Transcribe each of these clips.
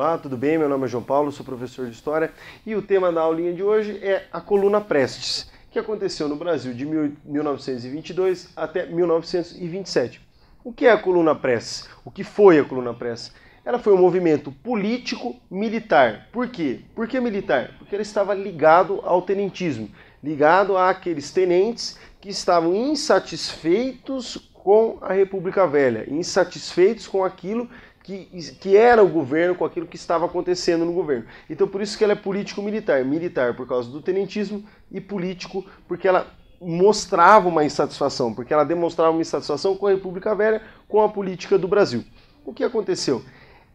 Olá, tudo bem? Meu nome é João Paulo, sou professor de História e o tema da aulinha de hoje é a coluna Prestes, que aconteceu no Brasil de 1922 até 1927. O que é a coluna Prestes? O que foi a coluna Prestes? Ela foi um movimento político-militar. Por quê? Por que militar? Porque ela estava ligado ao tenentismo, ligado àqueles tenentes que estavam insatisfeitos com a República Velha, insatisfeitos com aquilo que que, que era o governo com aquilo que estava acontecendo no governo. Então por isso que ela é político-militar. Militar por causa do tenentismo e político porque ela mostrava uma insatisfação, porque ela demonstrava uma insatisfação com a República Velha, com a política do Brasil. O que aconteceu?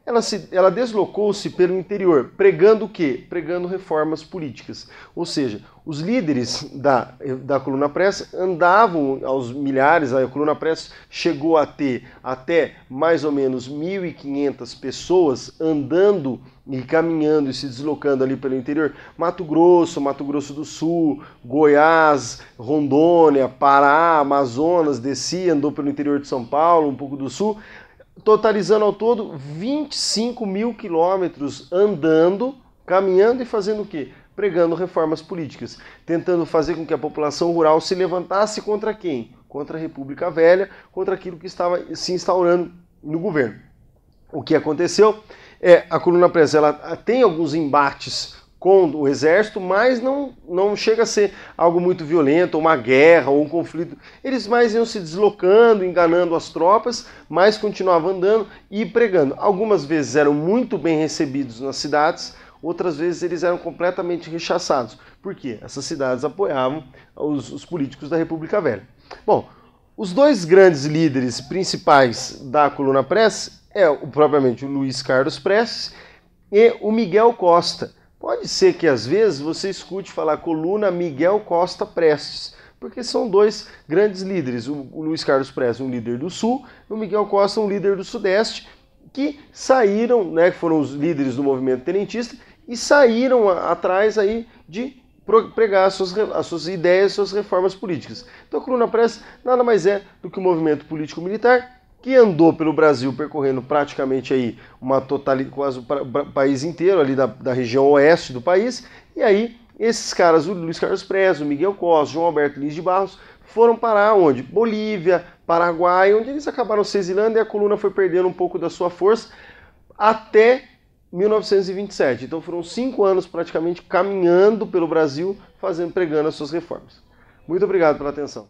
ela, se, ela deslocou-se pelo interior, pregando o quê? Pregando reformas políticas. Ou seja, os líderes da, da Coluna Press andavam aos milhares, a Coluna Press chegou a ter até mais ou menos 1.500 pessoas andando e caminhando e se deslocando ali pelo interior. Mato Grosso, Mato Grosso do Sul, Goiás, Rondônia, Pará, Amazonas, descia, andou pelo interior de São Paulo, um pouco do Sul, totalizando ao todo 25 mil quilômetros andando, caminhando e fazendo o quê? Pregando reformas políticas, tentando fazer com que a população rural se levantasse contra quem? Contra a República Velha, contra aquilo que estava se instaurando no governo. O que aconteceu é a coluna presa ela tem alguns embates com o exército, mas não, não chega a ser algo muito violento, uma guerra ou um conflito. Eles mais iam se deslocando, enganando as tropas, mas continuavam andando e pregando. Algumas vezes eram muito bem recebidos nas cidades, outras vezes eles eram completamente rechaçados. Por quê? Essas cidades apoiavam os, os políticos da República Velha. Bom, os dois grandes líderes principais da coluna Press é propriamente o Luiz Carlos Prestes e o Miguel Costa Pode ser que às vezes você escute falar coluna Miguel Costa Prestes, porque são dois grandes líderes, o Luiz Carlos Prestes, um líder do Sul, e o Miguel Costa, um líder do Sudeste, que saíram, né, que foram os líderes do movimento tenentista e saíram atrás aí de pregar as suas, as suas ideias, as suas reformas políticas. Então a coluna Prestes nada mais é do que o um movimento político-militar que andou pelo Brasil percorrendo praticamente aí uma totalidade, quase o país inteiro ali da, da região oeste do país, e aí esses caras, o Luiz Carlos Prez, o Miguel Costa, João Alberto Lins de Barros, foram parar onde? Bolívia, Paraguai, onde eles acabaram se exilando e a coluna foi perdendo um pouco da sua força até 1927. Então foram cinco anos praticamente caminhando pelo Brasil, fazendo, pregando as suas reformas. Muito obrigado pela atenção.